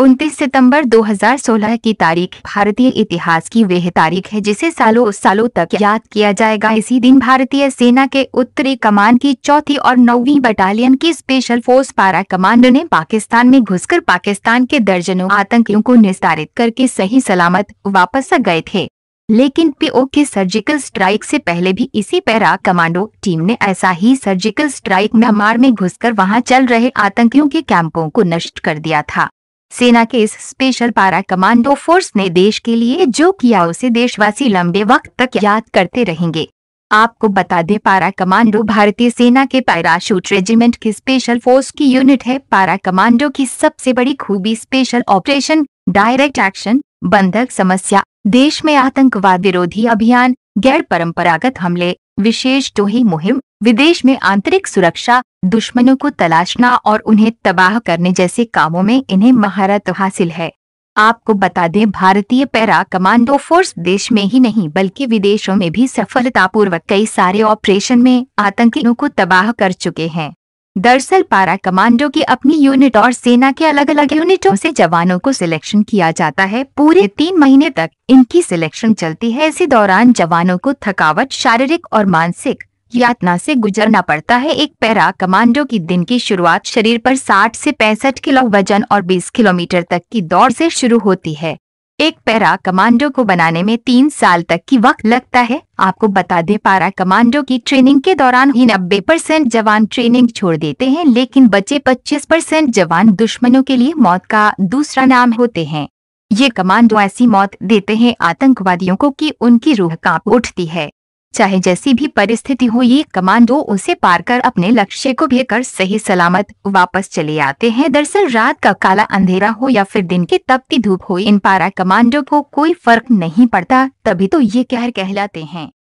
उनतीस सितंबर 2016 की तारीख भारतीय इतिहास की वह तारीख है जिसे सालों सालों तक याद किया जाएगा इसी दिन भारतीय सेना के उत्तरी कमान की चौथी और नौवीं बटालियन की स्पेशल फोर्स पारा कमांड ने पाकिस्तान में घुसकर पाकिस्तान के दर्जनों आतंकियों को निस्तारित करके सही सलामत वापस गए थे लेकिन पीओ के सर्जिकल स्ट्राइक से पहले भी इसी पैरा कमांडो टीम ने ऐसा ही सर्जिकल स्ट्राइक म्यांमार में घुसकर वहां चल रहे आतंकियों के कैंपों को नष्ट कर दिया था सेना के इस स्पेशल पारा कमांडो फोर्स ने देश के लिए जो किया उसे देशवासी लंबे वक्त तक याद करते रहेंगे आपको बता दें पारा कमांडो भारतीय सेना के पैराशूट रेजिमेंट की स्पेशल फोर्स की यूनिट है पारा कमांडो की सबसे बड़ी खूबी स्पेशल ऑपरेशन डायरेक्ट एक्शन बंधक समस्या देश में आतंकवाद विरोधी अभियान गैर परंपरागत हमले विशेष टोही मुहिम विदेश में आंतरिक सुरक्षा दुश्मनों को तलाशना और उन्हें तबाह करने जैसे कामों में इन्हें महारत हासिल है आपको बता दें भारतीय पैरा कमांडो फोर्स देश में ही नहीं बल्कि विदेशों में भी सफलतापूर्वक कई सारे ऑपरेशन में आतंकियों को तबाह कर चुके हैं दरअसल पारा कमांडो की अपनी यूनिट और सेना के अलग अलग यूनिटों से जवानों को सिलेक्शन किया जाता है पूरे तीन महीने तक इनकी सिलेक्शन चलती है इसी दौरान जवानों को थकावट शारीरिक और मानसिक यातना से गुजरना पड़ता है एक पैरा कमांडो की दिन की शुरुआत शरीर पर 60 से 65 किलो वजन और 20 किलोमीटर तक की दौड़ से शुरू होती है एक पैरा कमांडो को बनाने में तीन साल तक की वक्त लगता है आपको बता दें पारा कमांडो की ट्रेनिंग के दौरान ही नब्बे परसेंट जवान ट्रेनिंग छोड़ देते हैं लेकिन बचे पच्चीस परसेंट जवान दुश्मनों के लिए मौत का दूसरा नाम होते हैं ये कमांडो ऐसी मौत देते हैं आतंकवादियों को कि उनकी रूह कांप उठती है चाहे जैसी भी परिस्थिति हो ये कमांडो उसे पार कर अपने लक्ष्य को भी कर सही सलामत वापस चले आते हैं दरअसल रात का काला अंधेरा हो या फिर दिन की तपती धूप हो इन पारा कमांडो को कोई फर्क नहीं पड़ता तभी तो ये कहर कहलाते हैं